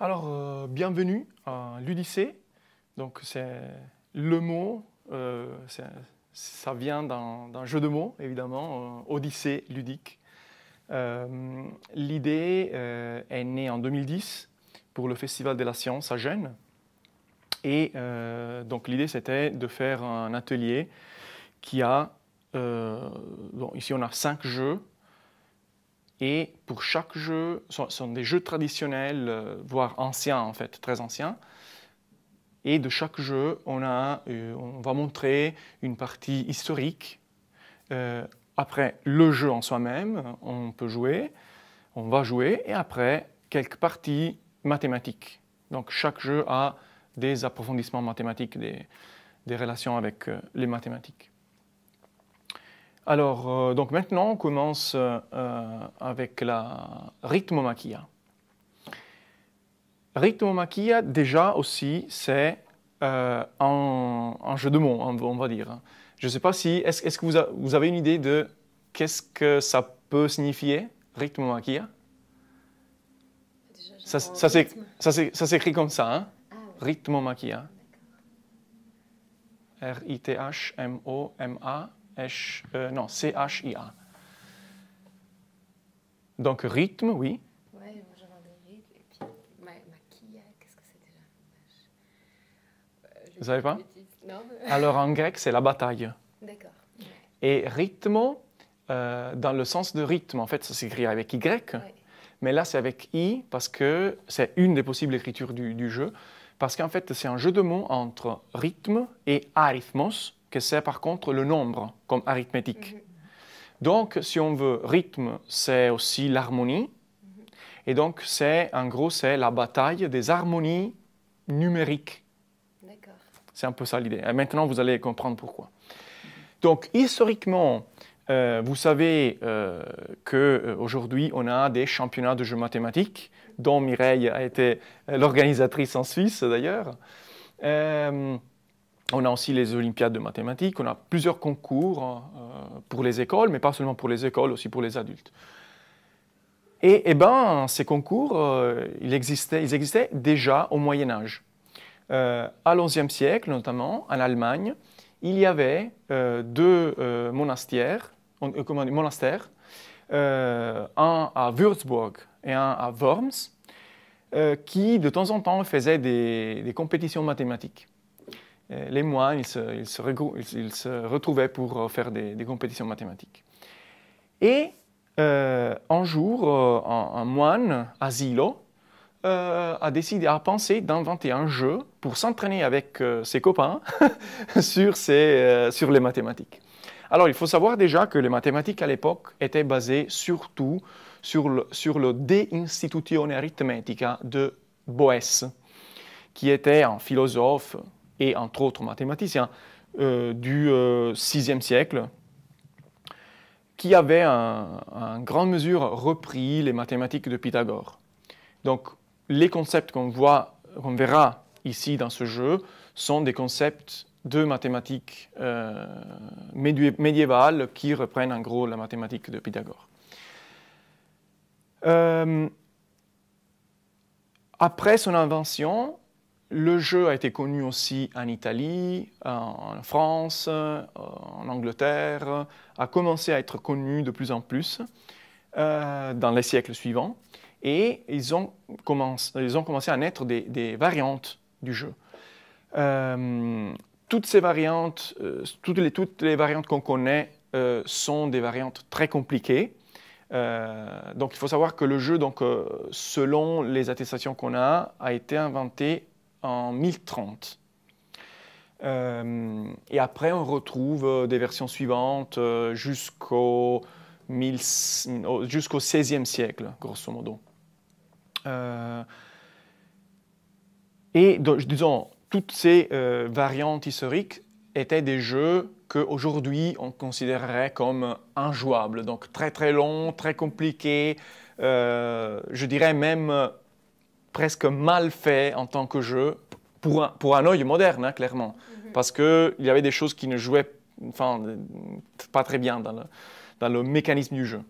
Alors, euh, bienvenue à l'Udyssée. Donc, c'est le mot, euh, ça vient d'un jeu de mots, évidemment, euh, Odyssée ludique. L'idée est née en 2010 pour le Festival de la Science à Gênes. Et donc, l'idée, c'était de faire un atelier qui a. ici, on a cinq jeux et pour chaque jeu, ce sont, des jeux traditionnels, euh, voire anciens en fait, très anciens. Et de chaque jeu, on, a, euh, on va montrer une partie historique. Euh, après, le jeu en soi-même, on peut jouer, on va jouer, et après, quelques parties mathématiques. Donc chaque jeu a des approfondissements mathématiques, des relations avec les mathématiques. Alors, euh, donc maintenant, on commence euh, euh, avec la rythmomachia. Rythmomachia, déjà aussi, c'est un, jeu de mots, hein, on va dire. Je ne sais pas si. Est-ce que vous, avez une idée de qu'est-ce que ça peut signifier, rythmomachia. ça, s'écrit comme ça, hein ah R-I-T-H-M-O-M-A. Euh, non, C-H-I-A. Donc rythme, oui. Euh, qu'est-ce que c'est euh, Vous savez pas Alors en grec, c'est la bataille. D'accord. Et rythmo, dans le sens de rythme, en fait, ça s'écrit avec Y. Mais là, c'est avec I parce que c'est une des possibles écritures du, du jeu. Parce qu'en fait, c'est un jeu de mots entre rythme et arithmos, que c'est par contre le nombre comme arithmétique. Mhm. Donc, si on veut, rythme, c'est aussi l'harmonie. Mhm. Et donc, c'est, en gros, c'est la bataille des harmonies numériques. D'accord. C'est un peu ça l'idée. Et maintenant, vous allez comprendre pourquoi. Donc, historiquement, euh, vous savez euh, qu'aujourd'hui, euh, on a des championnats de jeux mathématiques, dont Mireille a été euh, l'organisatrice en Suisse d'ailleurs. On a aussi les Olympiades de mathématiques, on a plusieurs concours hein, euh, pour les écoles, mais pas seulement pour les écoles, aussi pour les adultes. Et, eh ben, ces concours, euh, ils, existaient, déjà au Moyen Âge. Euh, à e siècle, notamment, en Allemagne, il y avait euh, deux monastères, un à Würzburg et un à Worms, qui de temps en temps faisaient des compétitions mathématiques. Euh, les moines, ils se, retrouvaient pour euh, faire des, compétitions mathématiques. Et euh, un jour, un, moine, Asilo, a décidé, a pensé d'inventer un jeu pour s'entraîner avec ses copains sur, les mathématiques. Alors, il faut savoir déjà que les mathématiques à l'époque étaient basées surtout sur le, De Institutione Arithmetica de Boës, qui était un philosophe et entre autres mathématiciens euh, du VIe euh, siècle, qui avait en grande mesure repris les mathématiques de Pythagore. Donc les concepts qu'on voit, qu'on verra ici dans ce jeu, sont des concepts de mathématiques euh, médiévales qui reprennent en gros la mathématique de Pythagore. Euh, après son invention, le jeu a été connu aussi en Italie, en France, en Angleterre, a commencé à être connu de plus en plus euh, dans les siècles suivants, et ils ont, commencé, à naître des, variantes du jeu. Euh, toutes ces variantes, euh, toutes, les, variantes qu'on connaît sont des variantes très compliquées, donc il faut savoir que le jeu, donc, selon les attestations qu'on a, a été inventé en 1030. Euh, et après, on retrouve euh, des versions suivantes euh, jusqu'au jusqu'au XVIe siècle, grosso modo. et disons, toutes ces variantes historiques étaient des jeux qu'aujourd'hui on considérerait comme injouables, donc très très longs, très compliqués, je dirais même presque mal fait en tant que jeu pour un, pour un œil moderne, hein, clairement. Mhm. parce que Parce qu'il y avait des choses qui ne jouaient enfin, pas très bien dans le, dans le mécanisme du jeu.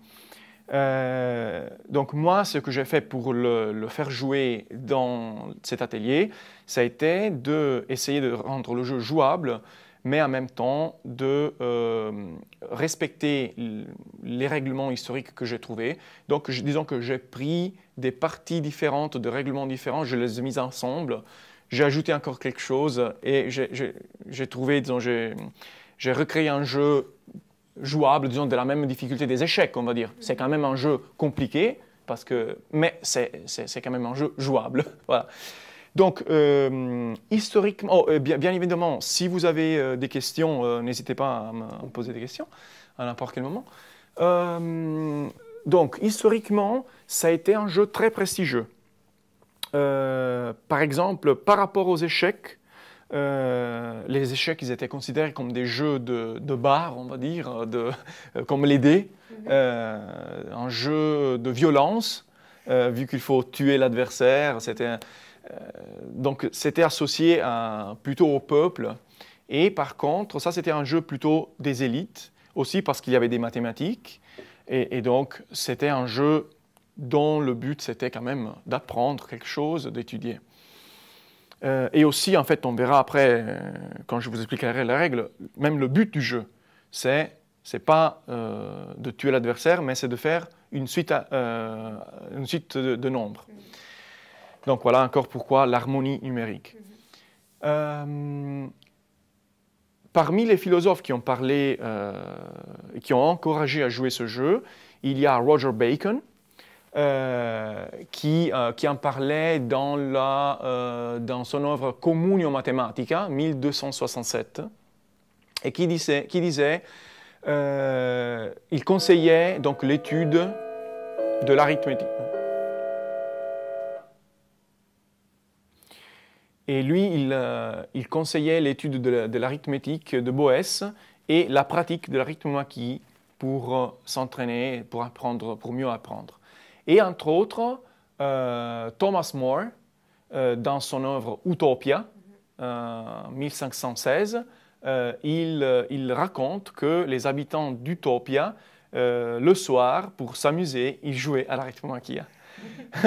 Euh, donc moi, ce que j'ai fait pour le, faire jouer dans cet atelier, ça a été d'essayer de, rendre le jeu jouable mais en même temps de euh, respecter les règlements historiques que j'ai trouvés. Donc, disons que j'ai pris des parties différentes, de règlements différents, je les ai mis ensemble, j'ai ajouté encore quelque chose et j'ai trouvé, disons, j'ai recréé un jeu jouable, disons, de la même difficulté des échecs, on va dire. C'est quand même un jeu compliqué, parce que, mais c'est quand même un jeu jouable. voilà. Donc, euh, historiquement, oh, euh, bien, bien, évidemment, si vous avez euh, des questions, n'hésitez pas à me, poser des questions à n'importe quel moment. donc, historiquement, ça a été un jeu très prestigieux. par exemple, par rapport aux échecs, les échecs, ils étaient considérés comme des jeux de, de on va dire, de, comme les dés, mhm. un jeu de violence, vu qu'il faut tuer l'adversaire. C'était euh, donc c'était associé plutôt au peuple. Et par contre, ça c'était un jeu plutôt des élites, aussi parce qu'il y avait des mathématiques. Et, donc c'était un jeu dont le but c'était quand même d'apprendre quelque chose, d'étudier. Euh, et aussi, en fait, on verra après, euh, quand je vous expliquerai la règle, même le but du jeu, c'est c'est pas de tuer l'adversaire, mais c'est de faire une suite, de nombres. Donc voilà encore pourquoi l'harmonie numérique. Mhm. Euh, parmi les philosophes qui ont parlé, euh, qui ont encouragé à jouer ce jeu, il y a Roger Bacon, euh, qui, en parlait dans, la, dans son œuvre Communio Mathematica, 1267, et qui disait, qui disait il conseillait donc l'étude de l'arithmétique. Et lui, il, euh, conseillait l'étude de l'arithmétique de, Boès et la pratique de l'arithmomachie pour euh, s'entraîner, pour apprendre, pour mieux apprendre. Et entre autres, euh, Thomas More, dans son œuvre Utopia, 1516, il, raconte que les habitants d'Utopia, le soir, pour s'amuser, ils jouaient à l'arithmomachie.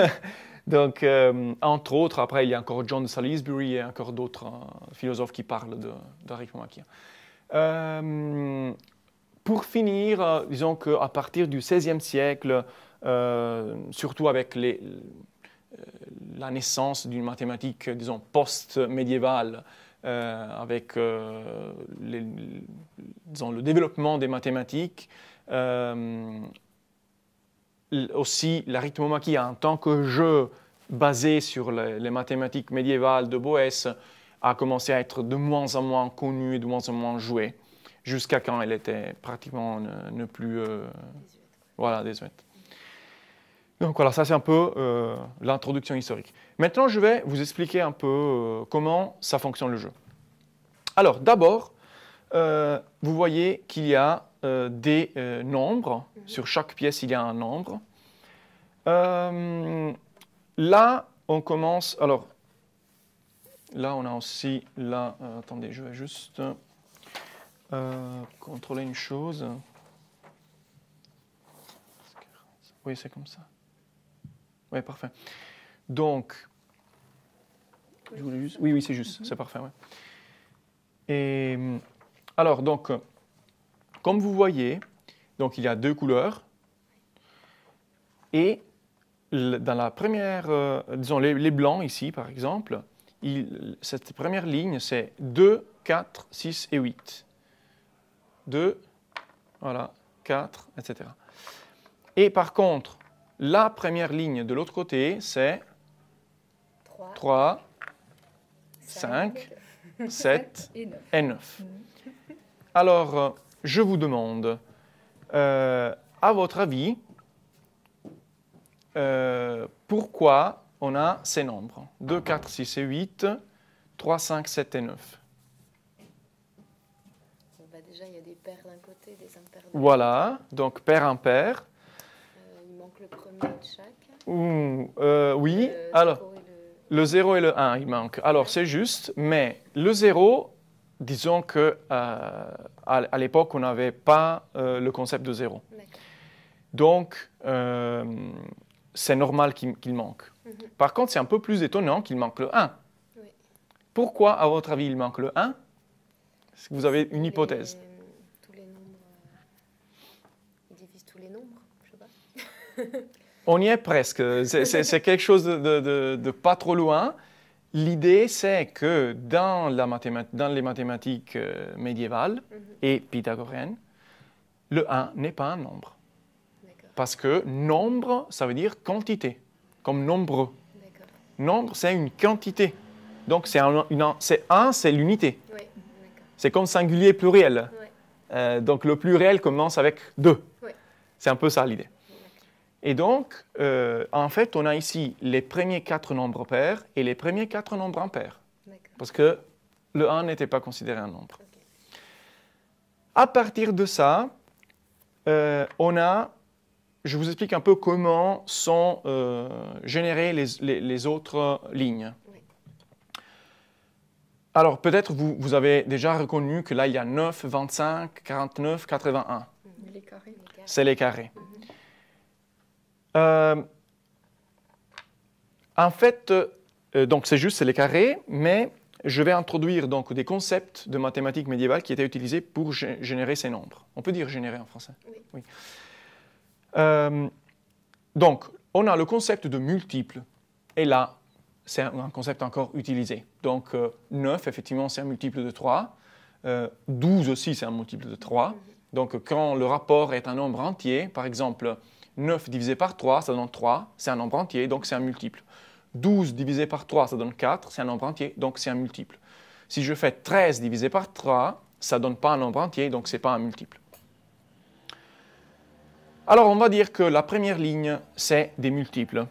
Donc, euh, entre autres, après, il y a encore John Salisbury et encore d'autres hein, philosophes qui parlent d'Arithmomaquia. Euh, pour finir, euh, disons qu'à partir du XVIe siècle, euh, surtout avec les, la naissance d'une mathématique, disons, post-médiévale, avec le développement des mathématiques, aussi a en tant que jeu basé sur les, mathématiques médiévales de Boès a commencé à être de moins en moins connue et de moins en moins jouée, jusqu'à quand elle était pratiquement ne, plus... Euh, voilà, désuète. Donc voilà, ça c'est un peu euh, l'introduction historique. Maintenant, je vais vous expliquer un peu euh, comment ça fonctionne le jeu. Alors, d'abord, vous voyez qu'il y a euh, des euh, nombres. Mhm. Sur chaque pièce, il y a un nombre. Euh, là, on commence. Alors, là, on a aussi. Là, attendez, je vais juste contrôler une chose. Oui, c'est comme ça. Oui, parfait. Donc, je voulais juste... oui, oui, c'est juste, mhm. c'est parfait. Ouais. Et alors, donc, comme vous voyez, donc il y a deux couleurs. Et dans la première, euh, disons les, blancs ici par exemple, il, cette première ligne c'est 2, 4, 6 et 8. 2, voilà, 4, etc. Et par contre, la première ligne de l'autre côté c'est 3, 5, 7 et 9. Et 9. Alors, euh, je vous demande, euh, à votre avis, euh, pourquoi on a ces nombres 2, 4, 6 et 8, 3, 5, 7 et 9 euh, bah, Déjà, il y a des paires d'un côté, des Voilà, donc paire, impair. il manque le premier de chaque. oui, alors, le... le 0 et le 1, il manque. Alors, c'est juste, mais le 0, disons que euh, à, l'époque, on n'avait pas euh, le concept de zéro. Donc, euh, c'est normal qu'il manque. Mhm. Par contre, c'est un peu plus étonnant qu'il manque le 1. Pourquoi, à votre avis, il manque le 1 Est-ce que vous avez une hypothèse on y est presque. C'est quelque chose de pas trop loin. L'idée, c'est que dans, les mathématiques euh, médiévales mhm. et pythagoriennes, le 1 n'est pas un nombre. Parce que nombre, ça veut dire quantité, comme nombreux. Nombre, c'est une quantité. Donc, c'est un, un c'est l'unité. C'est comme singulier pluriel. Euh, donc, le pluriel commence avec 2. C'est un peu ça l'idée. Et donc, euh, en fait, on a ici les premiers quatre nombres pairs et les premiers quatre nombres impairs. Parce que le 1 n'était pas considéré un nombre. À partir de ça, euh, on a, je vous explique un peu comment sont euh, générées les, autres lignes. Alors, peut-être vous, vous avez déjà reconnu que là, il y a 9, 25, 49, 81. C'est les carrés. Hmm. Euh, en fait, euh, donc c'est juste, les carrés, mais je vais introduire donc des concepts de mathématiques médiévales qui étaient utilisés pour générer ces nombres. On peut dire générer en français Oui. Euh, donc, on a le concept de multiple, et là, c'est un concept encore utilisé. Donc, 9, effectivement, c'est un multiple de 3. 12 aussi, c'est un multiple de 3. Mm-hmm. Donc, quand le rapport est un nombre entier, par exemple, 9 divisé par 3, ça donne 3, c'est un nombre entier, donc c'est un multiple. 12 divisé par 3, ça donne 4, c'est un nombre entier, donc c'est un multiple. Si je fais 13 divisé par 3, ça ne donne pas un nombre entier, donc ce n'est pas un multiple. Alors on va dire que la première ligne, c'est des multiples.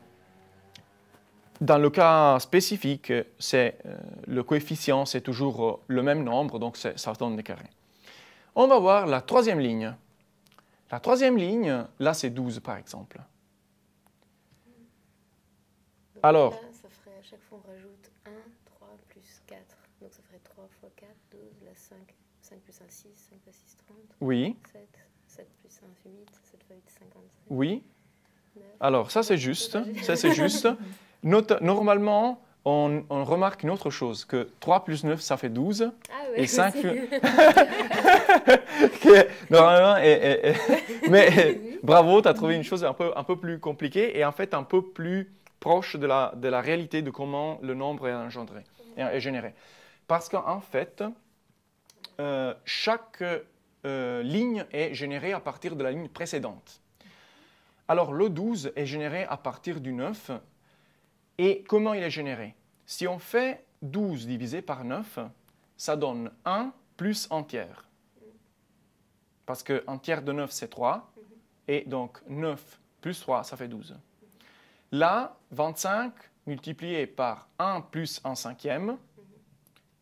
Dans le cas spécifique, c'est euh, le coefficient, c'est toujours euh, le même nombre, donc ça donne des carrés. On va voir la troisième ligne. La troisième ligne, là c'est 12 par exemple. Alors. ça ferait, à chaque fois on rajoute 1, 3 plus 4. Donc ça ferait 3 fois 4, 12, là 5. 5 plus 1, 6, 5 plus 6, 30. Oui. 7, 7 plus 1, 8, 7 fois 8, 55. Oui. Alors ça c'est juste, ça c'est juste. normalement, on, remarque une autre chose, que 3 plus 9, ça fait 12. Ah et 5 normalement, mais bravo, tu as trouvé une chose un peu, un peu plus compliquée et en fait un peu plus proche de la, de la réalité de comment le nombre est engendré, est, généré. Parce qu'en fait, euh, chaque euh, ligne est générée à partir de la ligne précédente. Alors le 12 est généré à partir du 9 et comment il est généré Si on fait 12 divisé par 9, ça donne 1 plus 1 tiers. Parce qu'un tiers de 9, c'est 3. Mhm. Et donc 9 plus 3, ça fait 12. Là, 25 multiplié par 1 plus 1 cinquième, mhm.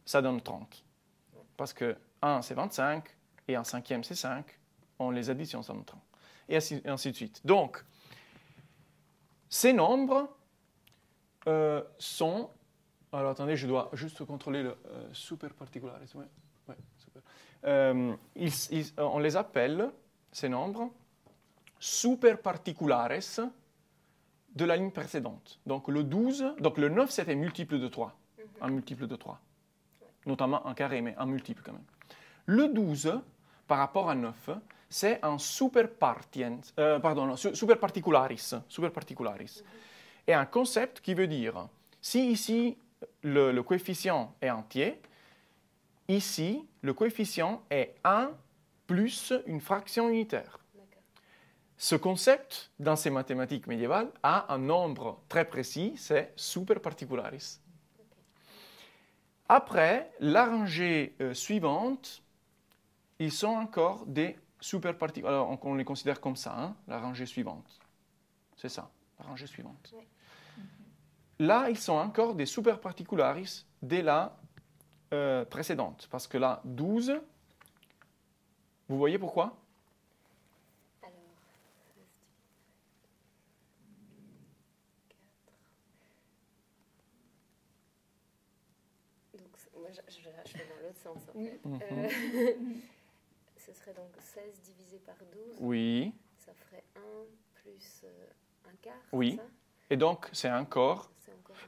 ça donne 30. Parce que 1, c'est 25, et 1 cinquième, c'est 5. On les additionne, ça donne 30. Et ainsi de suite. Donc, ces nombres euh, sont. Alors attendez, je dois juste contrôler le euh, super euh, on les appelle, ces nombres, super particulares de la ligne précédente. Donc le 12, donc le 9 c'était multiple de 3, mhm. un multiple de 3. Notamment un carré, mais un multiple quand même. Le 12, par rapport à 9, c'est un super pardon, super particularis, mhm est un concept qui veut dire, si ici le, coefficient est entier, ici le coefficient est 1 plus une fraction unitaire. Ce concept, dans ces mathématiques médiévales, a un nombre très précis, c'est super particularis. Après, la rangée euh, suivante, ils sont encore des super Alors, on, les considère comme ça, hein, la rangée suivante. C'est ça, la rangée suivante. Là, ils sont encore des super particularis dès la euh, précédente, parce que là, 12, vous voyez pourquoi Alors, je, je, vais dans l'autre sens mhm. euh, ce serait donc 16 divisé par 12. Oui. Ça ferait 1 plus euh, un quart. Oui. Et donc c'est encore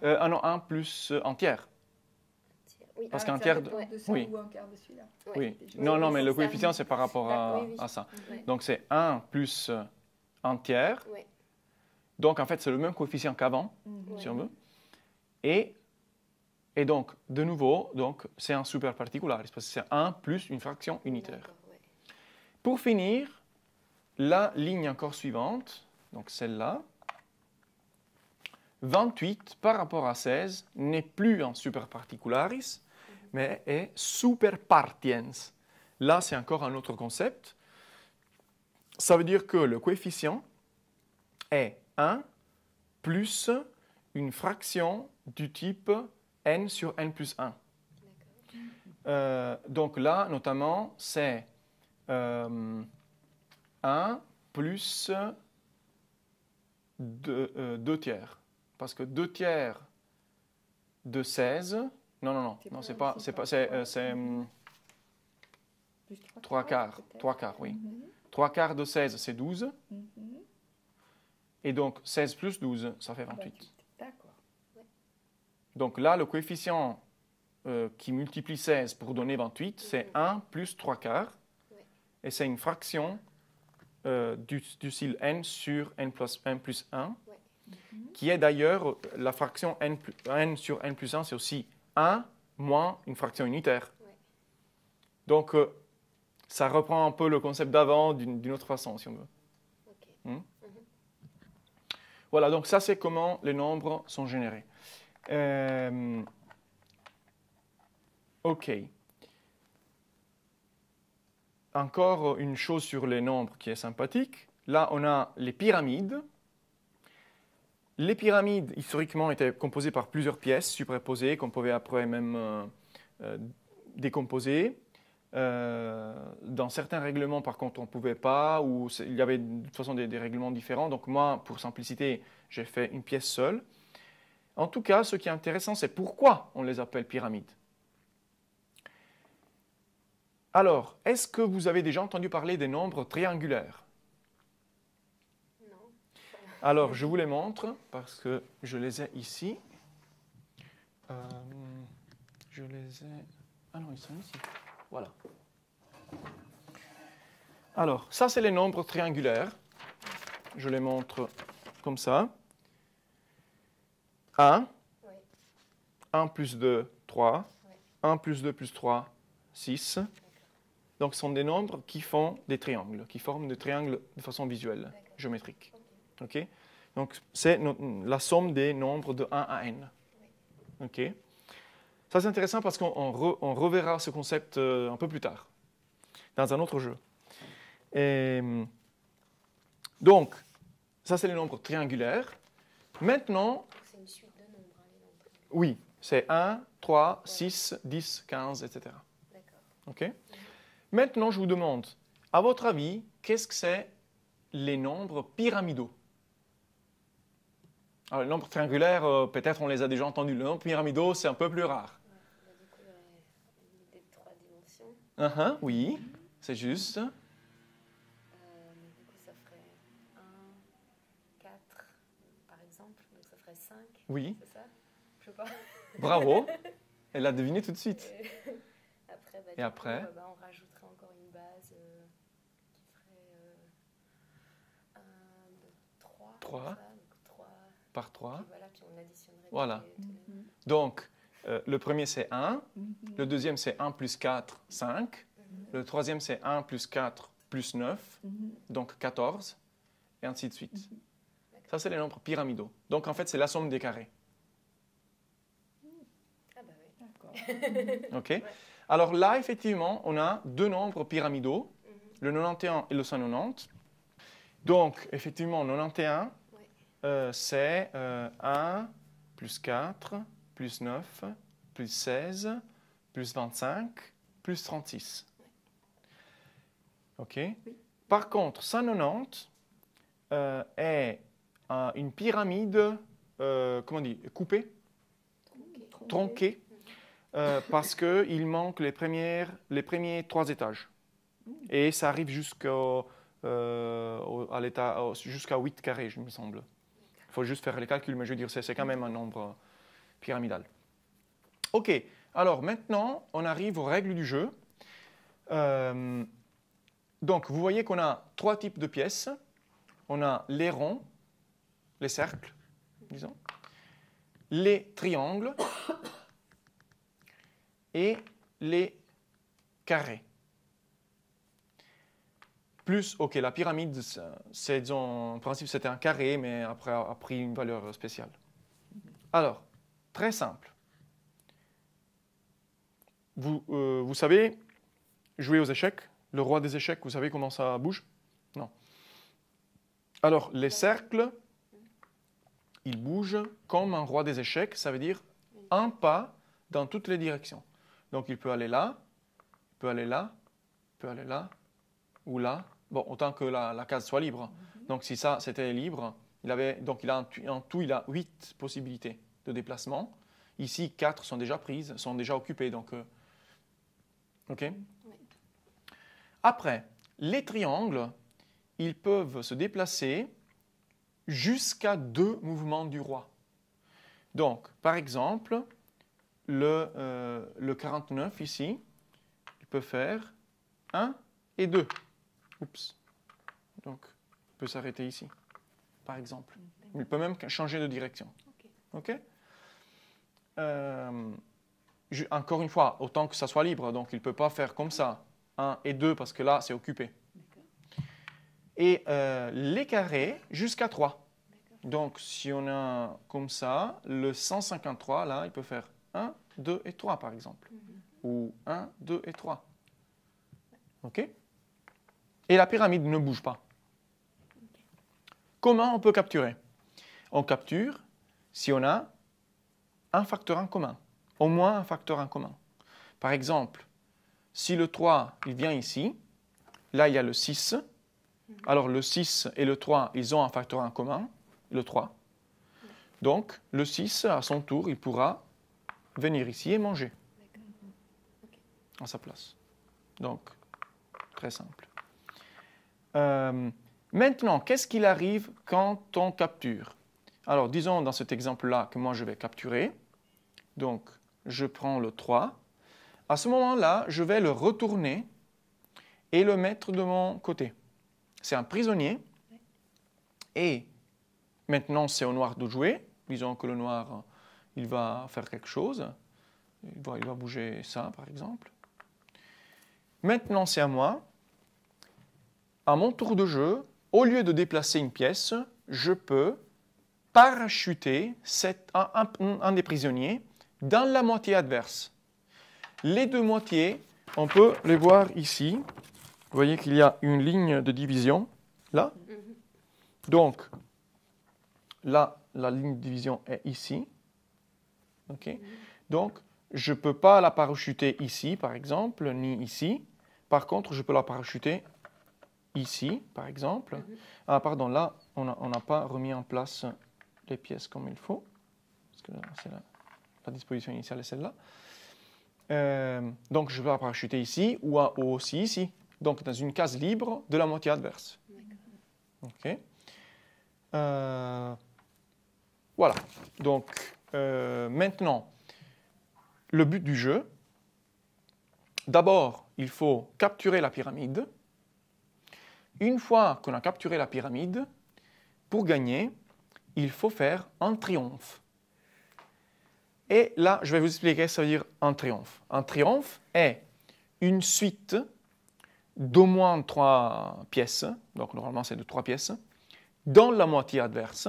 non, euh, un plus un euh, tiers. Oui, Parce qu'un tiers de, oui. ou un de celui-là. Oui. Non, non, mais le coefficient, c'est par rapport ah, à, ça. Donc, c'est 1 plus un euh, tiers. Donc, en fait, c'est le même coefficient qu'avant, mm-hmm. si on veut. Et, et donc, de nouveau, c'est un super particulier parce que c'est 1 plus une fraction unitaire. Pour finir, la ligne encore suivante, donc celle-là, 28 par rapport à 16 n'est plus en particularis mais est superpartiens. Là, c'est encore un autre concept. Ça veut dire que le coefficient est 1 plus une fraction du type n sur n plus 1. Euh, donc là, notamment, c'est 1 euh, plus 2 euh, tiers. Parce que 2 tiers de 16. Non, non, non, c'est pas. C'est pas euh, c'est, quarts. 3 hum, quarts, oui. 3 mhm. quarts de 16, c'est 12. Mhm. Et donc 16 plus 12, ça fait 28. D'accord. Donc là, le coefficient euh, qui multiplie 16 pour donner 28, c'est 1 plus 3 quarts. Et c'est une fraction euh, du, du n sur n plus, n plus 1. Mhm. qui est d'ailleurs la fraction n, n, sur n plus 1, c'est aussi 1 moins une fraction unitaire. Donc, euh, ça reprend un peu le concept d'avant d'une autre façon, si on veut. Hmm? Mhm. Voilà, donc ça, c'est comment les nombres sont générés. Euh, ok. Encore une chose sur les nombres qui est sympathique. Là, on a les pyramides les pyramides, historiquement, étaient composées par plusieurs pièces superposées qu'on pouvait après même euh, euh, décomposer. Euh, dans certains règlements, par contre, on ne pouvait pas, ou il y avait de toute façon des, règlements différents. Donc moi, pour simplicité, j'ai fait une pièce seule. En tout cas, ce qui est intéressant, c'est pourquoi on les appelle pyramides. Alors, est-ce que vous avez déjà entendu parler des nombres triangulaires alors, je vous les montre parce que je les ai ici. Euh, je les ai... Ah non, ils sont ici. Voilà. Alors, ça, c'est les nombres triangulaires. Je les montre comme ça. 1, oui. 1 plus 2, 3, 1 plus 2 plus 3, 6. Donc, ce sont des nombres qui font des triangles, qui forment des triangles de façon visuelle, géométrique. Ok, Donc, c'est la somme des nombres de 1 à n. Ça, c'est intéressant parce qu'on reverra ce concept euh, un peu plus tard, dans un autre jeu. Et, donc, ça, c'est les nombres triangulaires. Maintenant... C'est une suite de nombres, Oui, c'est 1, 3, 6, 10, 15, etc. OK Maintenant, je vous demande, à votre avis, qu'est-ce que c'est les nombres pyramidaux alors, ah, les nombres triangulaires, euh, peut-être on les a déjà entendus. Le nombre pyramidaux, c'est un peu plus rare. Bah, du coup, il y trois dimensions. Uh -huh, oui, dimensions. Oui, c'est juste. Euh, du ça ferait 1, 4, par exemple. Donc, ça ferait 5. Oui. C'est ça Je ne sais pas. Bravo Elle a deviné tout de suite. Et après, bah, euh, bah, on rajouterait encore une base euh, qui ferait 1, 2, 3. 3 par 3. Voilà, Donc, le premier c'est 1, mhm. le deuxième c'est 1 plus 4, 5, mhm. le troisième c'est 1 plus 4 plus 9, mhm. donc 14, et ainsi de suite. Ça, c'est les nombres pyramidaux. Donc, en fait, c'est la somme des carrés. Ah bah oui. D'accord. OK Alors là, effectivement, on a deux nombres pyramidaux, le 91 et le 190. Donc, effectivement, 91, euh, c'est 1 euh, plus 4 plus 9 plus 16 plus 25 plus 36. OK Par contre, 190 euh, est une pyramide, comment dit, coupée, tronquée, parce qu'il manque les, premières, les premiers trois étages. Mm. Et ça arrive jusqu'à jusqu'à 8 carrés, je me semble. Il faut juste faire les calculs, mais je veux dire, c'est quand même un nombre euh, pyramidal. OK, alors maintenant, on arrive aux règles du jeu. Euh, donc, vous voyez qu'on a trois types de pièces. On a les ronds, les cercles, disons, les triangles et les carrés. Plus, ok, la pyramide, c'est en principe c'était un carré, mais après a pris une valeur spéciale. Alors, très simple. Vous, euh, vous savez jouer aux échecs Le roi des échecs, vous savez comment ça bouge Non. Alors, les cercles, ils bougent comme un roi des échecs, ça veut dire un pas dans toutes les directions. Donc, il peut aller là, il peut aller là, peut aller là, ou là, bon, autant que la, case soit libre. Mhm. Donc si ça, c'était libre, il avait, donc il a en, tout, il a huit possibilités de déplacement. Ici, 4 sont déjà prises, sont déjà occupées. Donc, euh, OK Après, les triangles, ils peuvent se déplacer jusqu'à deux mouvements du roi. Donc, par exemple, le, euh, le 49 ici, il peut faire 1 et 2. Oups. Donc, il peut s'arrêter ici, par exemple. Il peut même changer de direction. OK, euh, Encore une fois, autant que ça soit libre, donc il ne peut pas faire comme ça, 1 et 2, parce que là, c'est occupé. Et euh, les carrés jusqu'à 3. Donc, si on a comme ça, le 153, là, il peut faire 1, 2 et 3, par exemple. Mm-hmm. Ou 1, 2 et 3. OK et la pyramide ne bouge pas. Comment on peut capturer On capture si on a un facteur en commun, au moins un facteur en commun. Par exemple, si le 3, il vient ici, là, il y a le 6. Alors, le 6 et le 3, ils ont un facteur en commun, le 3. Donc, le 6, à son tour, il pourra venir ici et manger à sa place. Donc, très simple. Euh, maintenant, qu'est-ce qu'il arrive quand on capture Alors, disons dans cet exemple-là que moi je vais capturer. Donc, je prends le 3. À ce moment-là, je vais le retourner et le mettre de mon côté. C'est un prisonnier. Et maintenant, c'est au noir de jouer. Disons que le noir, il va faire quelque chose. va, il va bouger ça, par exemple. Maintenant, c'est à moi à mon tour de jeu, au lieu de déplacer une pièce, je peux parachuter un, des prisonniers dans la moitié adverse. Les deux moitiés, on peut les voir ici. Vous voyez qu'il y a une ligne de division, là. Donc, là, la ligne de division est ici. Ok. Donc, je ne peux pas la parachuter ici, par exemple, ni ici. Par contre, je peux la parachuter ici, par exemple. Mhm. Ah, pardon, là, on n'a pas remis en place les pièces comme il faut, parce que c'est la, disposition initiale est celle-là. Euh, donc, je vais parachuter ici ou, à, aussi ici, donc dans une case libre de la moitié adverse. OK. Euh, voilà. Donc, euh, maintenant, le but du jeu, d'abord, il faut capturer la pyramide. Une fois qu'on a capturé la pyramide, pour gagner, il faut faire un triomphe. Et là, je vais vous expliquer, ce ça veut dire un triomphe. Un triomphe est une suite d'au moins trois pièces, donc normalement c'est de trois pièces, dans la moitié adverse,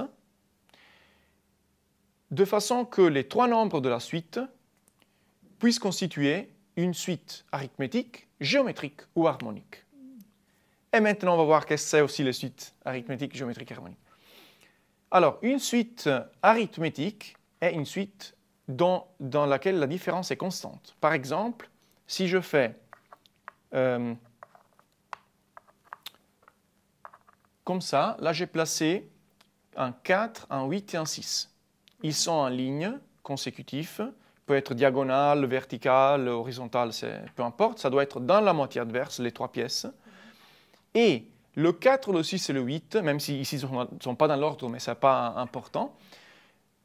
de façon que les trois nombres de la suite puissent constituer une suite arithmétique, géométrique ou harmonique. Et maintenant, on va voir qu'est-ce que c'est aussi les suites arithmétiques, géométriques, harmoniques. Alors, une suite arithmétique est une suite dans, dans laquelle la différence est constante. Par exemple, si je fais euh, comme ça, là j'ai placé un 4, un 8 et un 6. Ils sont en ligne, consécutif peut être diagonale, verticale, horizontale, peu importe, ça doit être dans la moitié adverse, les trois pièces. Et le 4, le 6 et le 8, même si ici ils ne sont pas dans l'ordre, mais ce n'est pas important,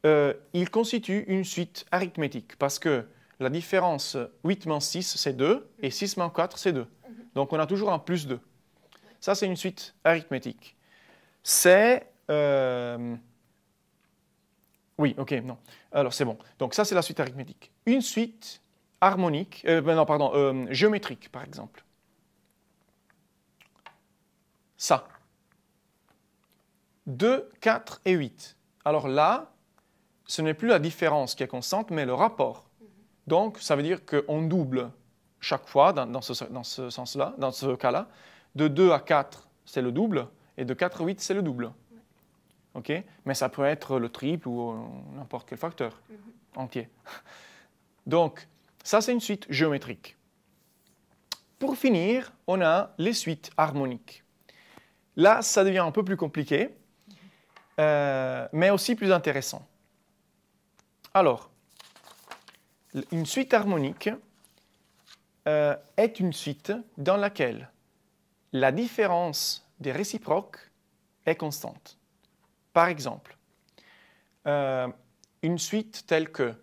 euh, ils constituent une suite arithmétique parce que la différence 8 moins 6, c'est 2, et 6 moins 4, c'est 2. Mhm. Donc on a toujours un plus 2. Ça, c'est une suite arithmétique. C'est... Euh, oui, ok, non. Alors c'est bon. Donc ça, c'est la suite arithmétique. Une suite harmonique, euh, ben non, pardon, géométrique, par exemple ça. 2, 4 et 8. Alors là, ce n'est plus la différence qui est constante, mais le rapport. Donc, ça veut dire qu'on double chaque fois dans, ce, sens-là, dans ce cas-là. De 2 à 4, c'est le double, et de 4 à 8, c'est le double. mais ça peut être le triple ou euh, n'importe quel facteur entier. Mm-hmm. Donc, ça, c'est une suite géométrique. Pour finir, on a les suites harmoniques. Là, ça devient un peu plus compliqué, euh, mais aussi plus intéressant. Alors, une suite harmonique euh, est une suite dans laquelle la différence des réciproques est constante. Par exemple, euh, une suite telle que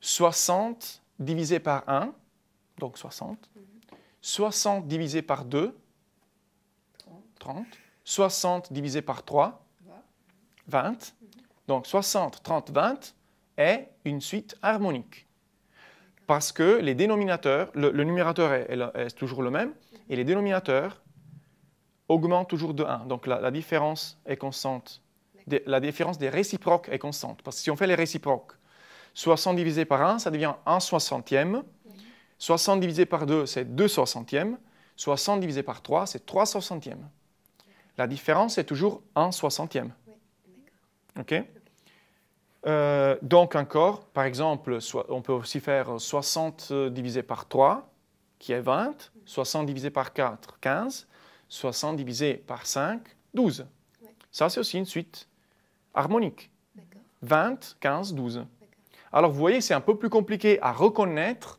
60 divisé par 1, donc 60, 60 divisé par 2, 30. 60 divisé par 3, 20. Donc 60, 30, 20 est une suite harmonique. Parce que les dénominateurs, le, numérateur est, toujours le même, et les dénominateurs augmentent toujours de 1. Donc la, différence est constante. la différence des réciproques est constante. Parce que si on fait les réciproques, 60 divisé par 1, ça devient 1 soixantième. 60 divisé par 2, c'est 2 soixantièmes. 60 divisé par 3, c'est 3 soixantièmes. La différence est toujours 1 soixantième. Oui, euh, donc encore, par exemple, on peut aussi faire 60 divisé par 3, qui est 20, 60 divisé par 4, 15, 60 divisé par 5, 12. Ça, c'est aussi une suite harmonique. 20, 15, 12. Alors, vous voyez, c'est un peu plus compliqué à reconnaître.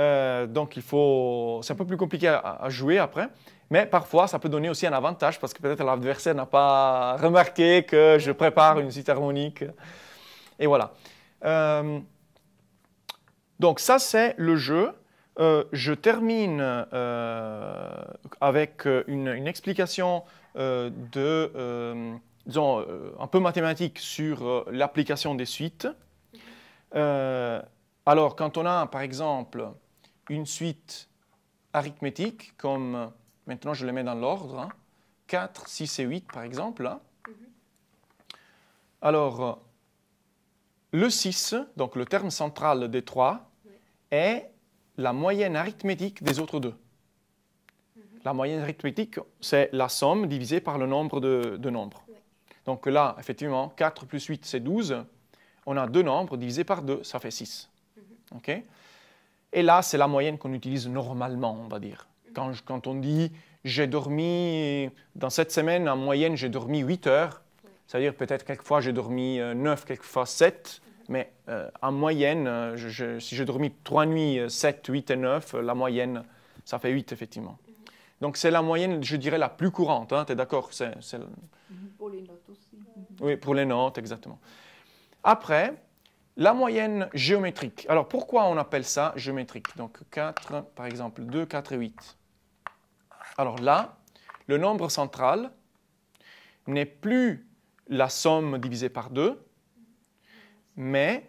Euh, donc, il faut, c'est un peu plus compliqué à jouer après. Mais parfois, ça peut donner aussi un avantage parce que peut-être l'adversaire n'a pas remarqué que je prépare une suite harmonique. Et voilà. Euh, donc ça, c'est le jeu. Euh, je termine euh, avec une, une explication de, disons, un peu mathématique sur l'application des suites. alors, quand on a, par exemple, une suite arithmétique comme Maintenant, je les mets dans l'ordre. 4, hein. 6 et 8, par exemple. Hein. Mhm. Alors, euh, le 6, donc le terme central des trois, est la moyenne arithmétique des autres deux. Mhm. La moyenne arithmétique, c'est la somme divisée par le nombre de, nombres. Donc là, effectivement, 4 plus 8, c'est 12. On a deux nombres divisés par 2, ça fait 6. Mhm. Et là, c'est la moyenne qu'on utilise normalement, on va dire quand, quand on dit j'ai dormi, dans cette semaine, en moyenne, j'ai dormi 8 heures, c'est-à-dire peut-être quelquefois j'ai dormi 9, euh, quelquefois 7, mais euh, en moyenne, euh, je, si j'ai dormi 3 nuits, 7, 8 et 9, la moyenne, ça fait 8 effectivement. Donc c'est la moyenne, je dirais, la plus courante, hein, tu es d'accord Pour les notes aussi. Oui, pour les notes, exactement. Après, la moyenne géométrique. Alors pourquoi on appelle ça géométrique Donc 4, par exemple, 2, 4 et 8. Alors là, le nombre central n'est plus la somme divisée par 2, mais,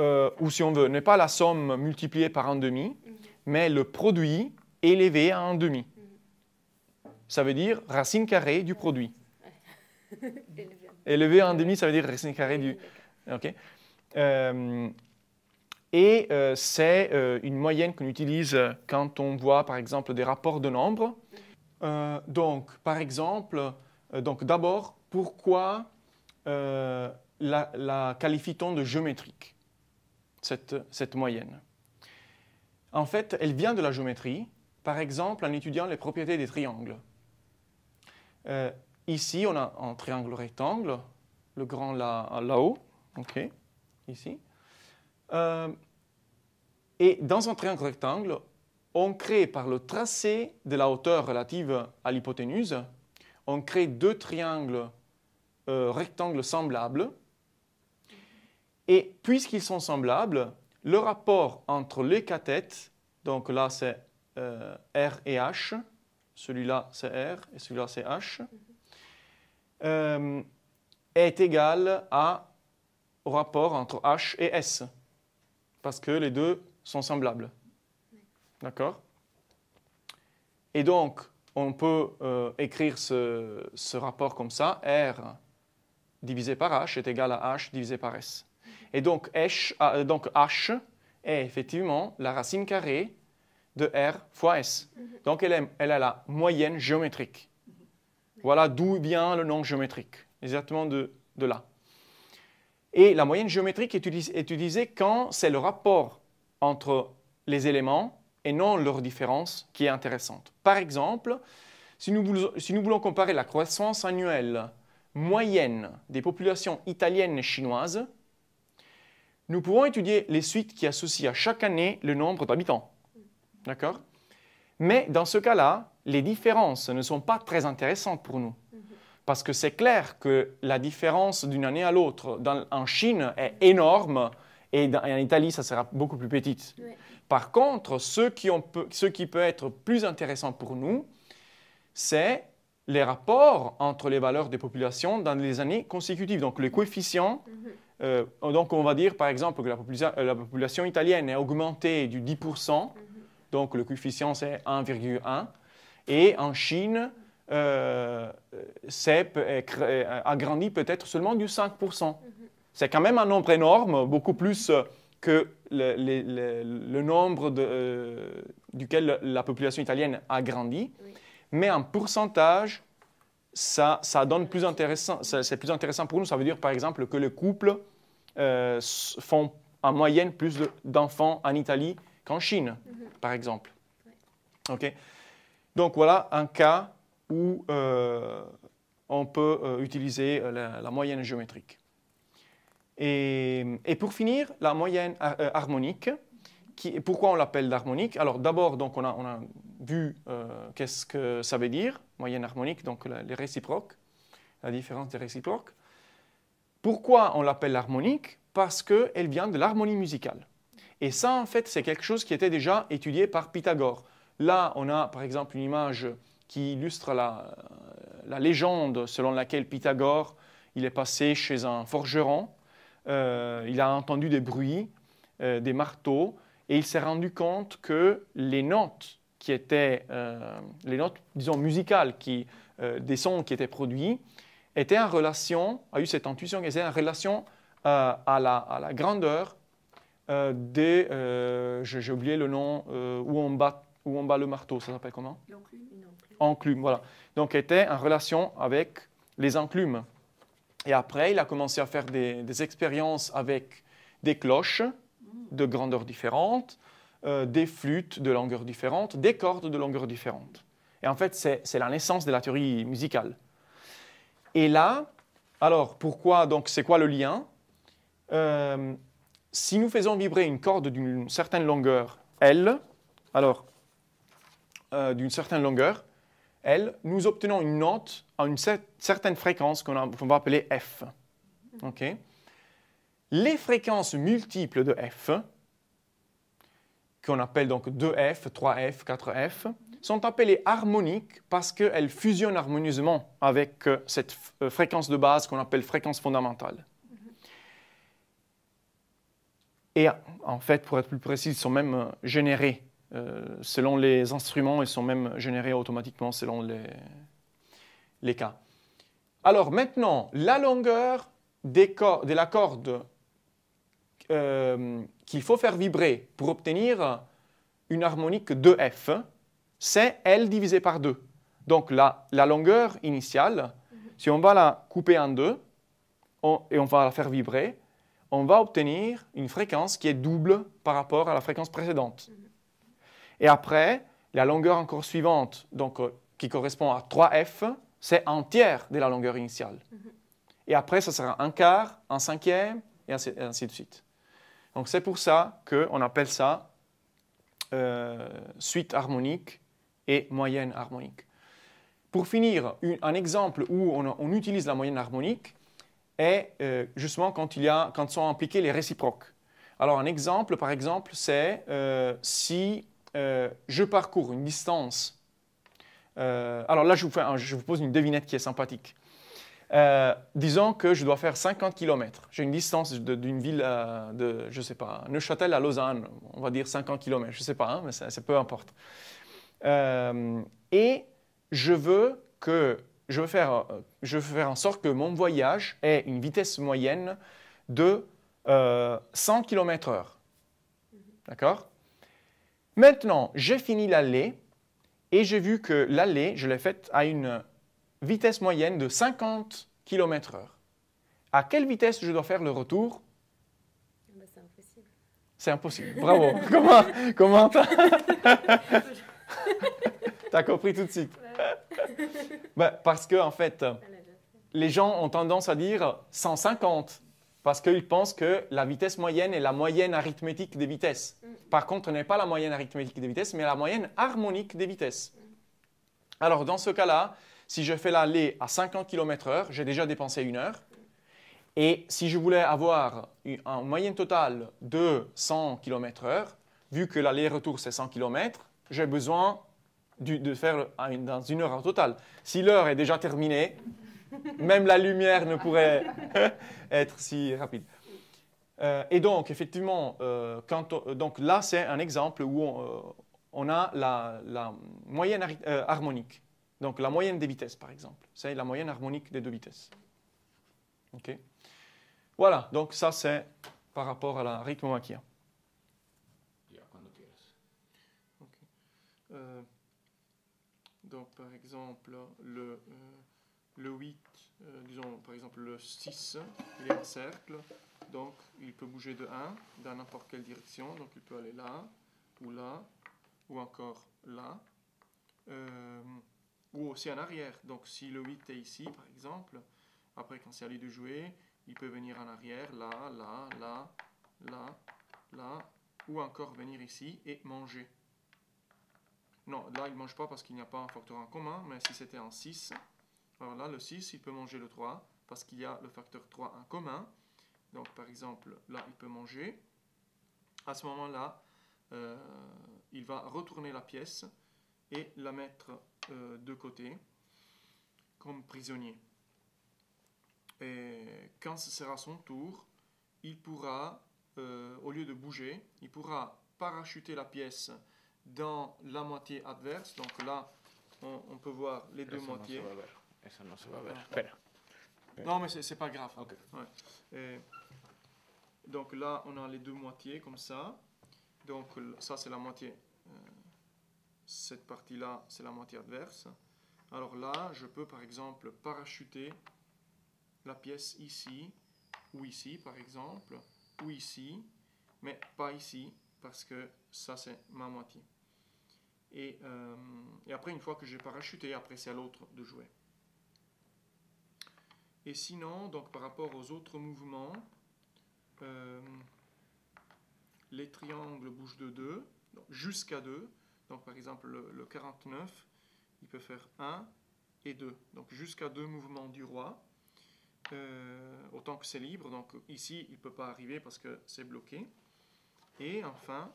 euh, ou si on veut, n'est pas la somme multipliée par un demi, mhm. mais le produit élevé à un demi. Mhm. Ça veut dire racine carrée du produit. élevé à demi, ça veut dire racine carrée du... OK euh, et euh, c'est euh, une moyenne qu'on utilise quand on voit, par exemple, des rapports de nombres. Euh, donc, par exemple, d'abord, pourquoi la, qualifie-t-on de géométrique, cette, cette moyenne En fait, elle vient de la géométrie, par exemple, en étudiant les propriétés des triangles. ici, on a un triangle rectangle, le grand là-haut, ok, ici. Euh, et dans un triangle rectangle, on crée par le tracé de la hauteur relative à l'hypoténuse, on crée deux triangles euh, rectangles semblables. Et puisqu'ils sont semblables, le rapport entre les têtes donc là c'est euh, R et H, celui-là c'est R et celui-là c'est H, est égal au rapport entre H et S parce que les deux sont semblables. D'accord Et donc, on peut euh, écrire ce, rapport comme ça, R divisé par H est égal à H divisé par S. Et donc H, ah, euh, est effectivement la racine carrée de R fois S. Mhm. Donc elle, a la moyenne géométrique. Mhm. Voilà d'où vient le nom géométrique, exactement de là. Et la moyenne géométrique est utilisée quand c'est le rapport entre les éléments et non leur différence qui est intéressante. Par exemple, si nous, voulons, comparer la croissance annuelle moyenne des populations italiennes et chinoises, nous pouvons étudier les suites qui associent à chaque année le nombre d'habitants. Mais dans ce cas-là, les différences ne sont pas très intéressantes pour nous. Parce que c'est clair que la différence d'une année à l'autre en Chine est énorme et, en Italie, ça sera beaucoup plus petite. Par contre, ce qui, peut, qui être plus intéressant pour nous, c'est les rapports entre les valeurs des populations dans les années consécutives, donc le coefficient, mm-hmm. euh, donc on va dire par exemple que la, population euh, italienne est augmentée du 10%, mm-hmm. donc le coefficient c'est 1,1, et en Chine, euh, euh, a grandi peut-être seulement du 5%. Mhm. C'est quand même un nombre énorme, beaucoup plus euh, que le, nombre euh, duquel la population italienne a grandi. Mais en pourcentage, ça, donne plus intéressant, c'est plus intéressant pour nous. Ça veut dire, par exemple, que les couples font en moyenne plus d'enfants en Italie qu'en Chine, mhm. par exemple. Donc voilà un cas où euh, on peut euh, utiliser euh, la, moyenne géométrique. Et, pour finir, la moyenne harmonique. pourquoi on l'appelle d'harmonique Alors d'abord, on a, vu qu'est-ce que ça veut dire, moyenne harmonique, donc les réciproques, la différence des réciproques. Pourquoi on l'appelle harmonique Parce qu'elle vient de l'harmonie musicale. Et ça, en fait, c'est quelque chose qui était déjà étudié par Pythagore. Là, on a par exemple une image qui illustre euh, la, légende selon laquelle Pythagore, il est passé chez un forgeron, euh, il a entendu des bruits, euh, des marteaux, et il s'est rendu compte que les notes qui étaient, les notes, disons, musicales, qui, des sons qui étaient produits, étaient en relation, a eu cette intuition, étaient en relation à la, à, la, grandeur des, j'ai oublié le nom, où on bat où on bat le marteau, ça s'appelle comment Enclume, voilà. Donc, était en relation avec les enclumes. Et après, il a commencé à faire des, expériences avec des cloches de grandeur différente, euh, des flûtes de longueur différente, des cordes de longueur différente. Et en fait, c'est la naissance de la théorie musicale. Et là, alors, pourquoi, donc, c'est quoi le lien euh, Si nous faisons vibrer une corde d'une certaine longueur, L, alors, euh, d'une certaine longueur, L, nous obtenons une note à une certaine fréquence qu'on va appeler F. Les fréquences multiples de F, qu'on appelle donc 2F, 3F, 4F, sont appelées harmoniques parce qu'elles fusionnent harmonieusement avec euh, cette euh, fréquence de base qu'on appelle fréquence fondamentale. Et en fait, pour être plus précis, elles sont même générées euh, selon les instruments, ils sont même générés automatiquement selon les, cas. Alors maintenant, la longueur de la corde euh, qu'il faut faire vibrer pour obtenir une harmonique de f c'est L divisé par 2. Donc la, longueur initiale, si on va la couper en deux et on va la faire vibrer, on va obtenir une fréquence qui est double par rapport à la fréquence précédente. Mhm. Et après, la longueur encore suivante, donc, euh, qui correspond à 3F, c'est un tiers de la longueur initiale. Et après, ça sera un quart, un cinquième, et ainsi, de suite. Donc c'est pour ça qu'on appelle ça euh, suite harmonique et moyenne harmonique. Pour finir, un exemple où on, utilise la moyenne harmonique est euh, justement quand, il y a, quand sont impliqués les réciproques. Alors un exemple, par exemple, c'est si euh, je parcours une distance. Euh, alors là, je vous, pose une devinette qui est sympathique. Euh, disons que je dois faire 50 km. J'ai une distance d'une ville de, je sais pas, Neuchâtel à Lausanne, on va dire 50 km, je ne sais pas, hein, mais c'est peu importe. et je veux que, je veux faire, je veux faire en sorte que mon voyage ait une vitesse moyenne de 100 km/h. D'accord Maintenant, j'ai fini l'allée et j'ai vu que l'allée, je l'ai faite à une vitesse moyenne de 50 km/h. À quelle vitesse je dois faire le retour ah bah, C'est impossible. C'est impossible. Bravo. comment comment T'as compris tout de suite. Bah, parce que en fait, les gens ont tendance à dire 150. Parce qu'ils pensent que la vitesse moyenne est la moyenne arithmétique des vitesses. Mm. Par contre, n'est pas la moyenne arithmétique des vitesses, mais la moyenne harmonique des vitesses. Alors, dans ce cas-là, si je fais l'aller à 50 km/h, j'ai déjà dépensé une heure. Et si je voulais avoir une, moyenne totale de 100 km/h, vu que l'aller-retour c'est 100 km, j'ai besoin de, faire dans une heure en total. Si l'heure est déjà terminée, même la lumière ne pourrait être si rapide. Euh, et donc, effectivement, euh, donc là, c'est un exemple où on, euh, a la, moyenne harmonique. Donc, la moyenne des vitesses, par exemple. C'est la moyenne harmonique des deux vitesses. OK Voilà, donc ça, c'est par rapport à la rythme Okay. donc, par exemple, le, le 8 euh, disons par exemple le 6, il est en cercle, donc il peut bouger de 1 dans n'importe quelle direction, donc il peut aller là, ou là, ou encore là, euh, ou aussi en arrière. Donc si le 8 est ici par exemple, après quand c'est à lui de jouer, il peut venir en arrière, là, là, là, là, là, ou encore venir ici et manger. Non, là il ne mange pas parce qu'il n'y a pas un facteur en commun, mais si c'était en 6, alors là, le 6, il peut manger le 3, parce qu'il y a le facteur 3 en commun. Donc par exemple, là, il peut manger. À ce moment-là, euh, il va retourner la pièce et la mettre euh, de côté comme prisonnier. Et quand ce sera son tour, il pourra, euh, au lieu de bouger, il pourra parachuter la pièce dans la moitié adverse. Donc là, on, peut voir les deux moitiés ça ne se va ah. pas. Eh. Non, mais c'est pas grave. Eh, donc là, on a les deux moitiés comme ça. Donc ça, c'est la moitié. Euh, cette partie-là, c'est la moitié adverse. Alors là, je peux par exemple parachuter la pièce ici, ou ici par exemple, ou ici, mais pas ici, parce que ça, c'est ma moitié. et euh, après, une fois que j'ai parachuté, après, c'est à l'autre de jouer. Et sinon, donc par rapport aux autres mouvements, euh, les triangles bougent de 2, jusqu'à 2. Donc par exemple le, 49, il peut faire 1 et 2. Donc jusqu'à 2 mouvements du roi, euh, autant que c'est libre. Donc ici, il ne peut pas arriver parce que c'est bloqué. Et enfin,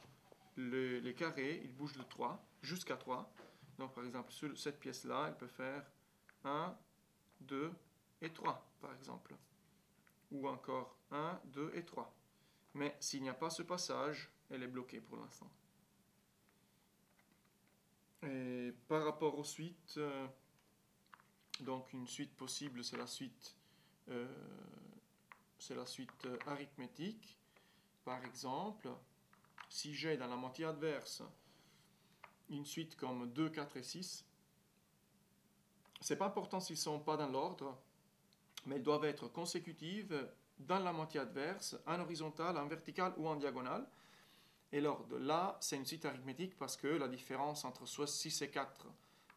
les carrés, ils bougent de 3 jusqu'à 3. Donc par exemple, cette pièce-là, elle peut faire 1, 2, 3, par exemple. Ou encore 1, 2 et 3. Mais s'il n'y a pas ce passage, elle est bloquée pour l'instant. Et par rapport aux suites, euh, donc une suite possible, c'est la suite, euh, c'est la suite euh, arithmétique. Par exemple, si j'ai dans la moitié adverse une suite comme 2, 4 et 6, c'est pas important s'ils sont pas dans l'ordre, mais elles doivent être consécutives dans la moitié adverse, en horizontal, en verticale ou en diagonale. Et de là, c'est une suite arithmétique parce que la différence entre 6 et 4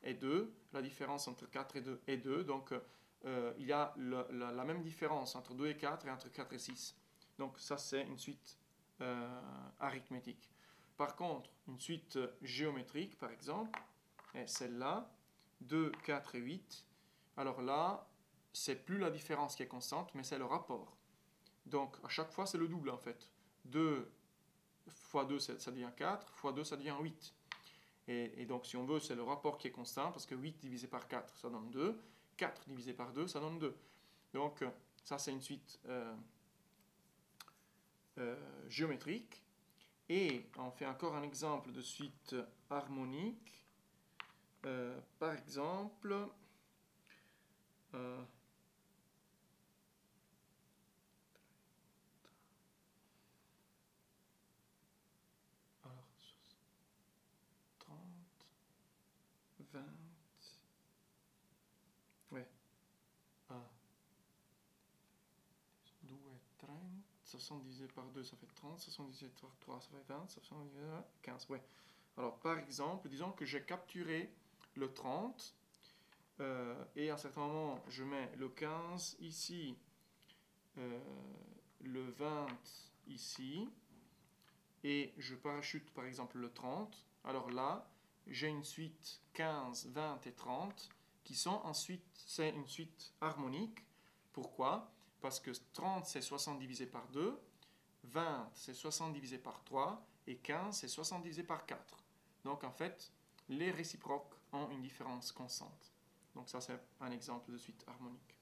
est 2, la différence entre 4 et 2 est 2, donc euh, il y a la, même différence entre 2 et 4 et entre 4 et 6. Donc ça, c'est une suite euh, arithmétique. Par contre, une suite géométrique, par exemple, est celle-là, 2, 4 et 8. Alors là, c'est plus la différence qui est constante, mais c'est le rapport. Donc à chaque fois, c'est le double en fait. 2 fois 2, ça devient 4, fois 2, ça devient 8. Et, donc si on veut, c'est le rapport qui est constant, parce que 8 divisé par 4, ça donne 2. 4 divisé par 2, ça donne 2. Donc euh, ça, c'est une suite euh, euh, géométrique. Et on fait encore un exemple de suite harmonique. par exemple, 70 divisé par 2, ça fait 30, 70 divisé par 3, ça fait 20, 70 par 15, ouais. Alors, par exemple, disons que j'ai capturé le 30, euh, et à un certain moment, je mets le 15 ici, euh, le 20 ici, et je parachute par exemple le 30. Alors là, j'ai une suite 15, 20 et 30, qui sont ensuite, c'est une suite harmonique. Pourquoi parce que 30 c'est 60 divisé par 2, 20 c'est 60 divisé par 3 et 15 c'est 60 divisé par 4. Donc en fait, les réciproques ont une différence constante. Donc ça c'est un exemple de suite harmonique.